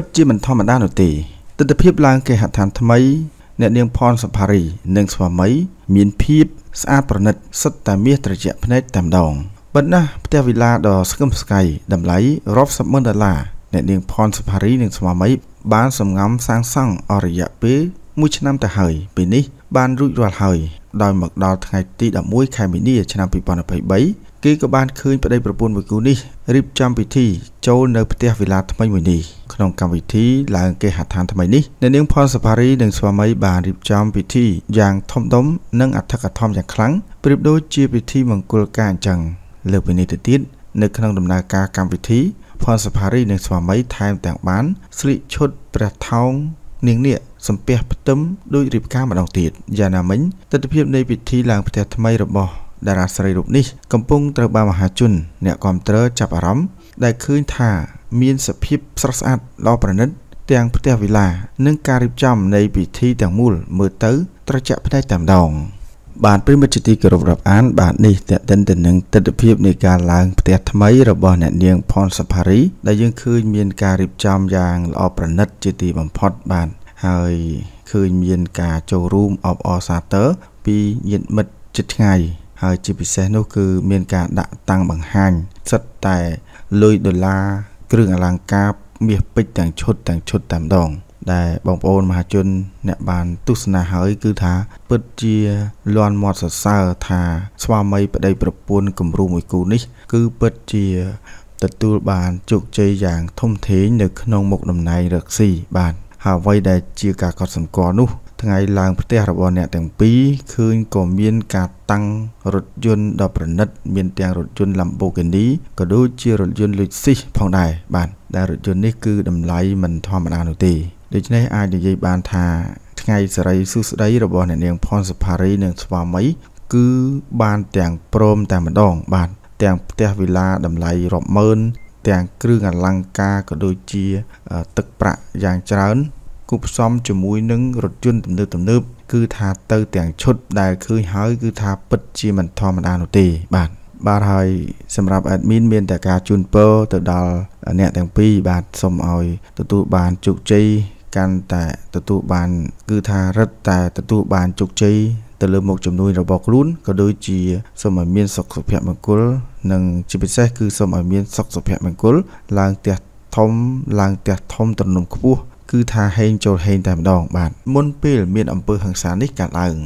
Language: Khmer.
ពិតជាមិនធម្មតានោះទេទស្សនភាពឡើងគេហដ្ឋានថ្មី អ្នកនាងផនសុផារីនិងស្វាមី មានភាពស្អាតប្រណិតសុទ្ធតែមាសត្រជាក់ភ្នែកតែម្ដងបណ្ណាផ្ទះវិឡាដ៏ស្កឹមស្កៃតម្លៃរាប់សិបម៉ឺនដុល្លារអ្នកនាងផនសុផារីនិងស្វាមី បានសម្ងំសាងសង់អររយៈពេល1ឆ្នាំទៅហើយពេលនេះបានរួចរាល់ហើយដោយមកដល់ថ្ងៃទី11ខែមីនា ឆ្នាំ2023គេក៏បានឃើញប្តីប្រពន្ធមួយគូនេះរៀបចំពិធីចូលនៅផ្ទះវិឡាថ្មីមួយនេះក្នុងកម្មវិធីឡើងគេហដ្ឋានថ្មីនេះអ្នកនាងផនសាផារីនិងស្វាមីបានរៀបចំ ពិធីយ៉ាងធំដុំនិងអធិកអធមយ៉ាងខ្លាំងប្រៀបដូចជាពិធីមង្គលការអញ្ចឹងលើពីនេះទៅទៀតនៅក្នុងដំណើរការកម្មវិធីផនសាផារីនិងស្វាមីថែមទាំង បាន ស្លៀកឈុតព្រះថោងនាងនាគសំពះផ្ទឹមដោយរៀបការម្ដងទៀតយ៉ាងណាមិញទស្សនវិជ្ជានៃពិធីឡើងផ្ទះថ្មីរបស់តារាស្រីរូបនេះកំពុងត្រូវបានមហាជន អ្នកគ្រប់គ្រងចាប់អារម្មណ៍ដែលឃើញថាមានសភាពស្រស់ស្អាតដ៏ប្រណិត ទាំងផ្ទះវិឡា និងការរៀបចំនៃពិធីទាំងមូលមើលទៅ ត្រជាក់ភ្នែកតែម្ដងបាទប្រិមិត្តជាទីគោរពរាប់អានបាទនេះតេតិនទៅនឹងទស្សនវិជ្ជានៃការឡើង ផ្ទះថ្មីរបស់អ្នកនាង ផនសផារី ដែលយើងឃើញមានការរៀបចំយ៉ាងល្អប្រណិតជាទីបំផុតបាទហើយឃើញមានការចូលរួមអបអរសាទរពីញាតិមិត្តជិតឆ្ងាយហើយជាពិសេសនោះគឺមានការដាក់តាំងបង្ហាញសិតតែលុយដុល្លារគ្រឿងអលង្ការមាសពេជ្រទាំងឈុតទាំងឈុតតែម្ដងដែលបងប្អូនមហាជន អ្នកបានទស្សនាហើយគឺថា ពិតជាលន់មាត់សរសើរថាស្វាមីប្តី ប្រពន្ធគំរូមួយគូនេះគឺពិតជាទទួលបានជោគជ័យយ៉ាង ធំធេងនៅក្នុងមុខតំណែងរកស៊ីបាទហើយអ្វីដែលជាការកត់សម្គាល់នោះថ្ងៃឡើងផ្ទះរបស់អ្នកទាំងពីរឃើញក៏មាន ការតាំងរថយន្តដ៏ប្រណិត មាន ទាំងរថយន្ត Lamborghini ក៏ដូចជារថយន្ត Lexus ផងដែរបាទដែលរថយន្តនេះគឺតម្លៃមិនធម្មតានោះទេដូច្នេះអាចនិយាយបាន ថាថ្ងៃសេរីសុស្ដីរបស់អ្នកនាង ផនសផារីនិងស្វាមី គឺ បាន ទាំងព្រមតែម្ដងបាទទាំងផ្ទះវិឡាតម្លៃរាប់ម៉ឺនទាំងគ្រឿងអលង្ការក៏ដូចជា ទឹកប្រាក់យ៉ាងច្រើនគូផ្សំជាមួយនឹងរថយន្តទំនើបទំនើបគឺថាទៅទាំងឈុត ដែលឃើញហើយ គឺថាពិតជាមិនធម្មតានោះទេបាទបាទហើយសម្រាប់ admin មានតែការជូនពរទៅដល់អ្នកទាំងពីរបាទសូមឲ្យ ទទួលបានជោគជ័យកាន់តែទទួលបាន គឺថារឹតតែទទួលបានជោគជ័យទៅលើមុខជំនួយរបស់ខ្លួនក៏ដូចជាសូមឲ្យមានសុខសុភមង្គលនិងជាពិសេសគឺសូមឲ្យមានសុខសុភមង្គលឡើងផ្ទះធំឡើងផ្ទះធំទ្រនំខ្ពស់គឺថាហេងចូលហេងតែម្ដង បាទមុនពេលមានអំពើហិង្សានេះកើតឡើង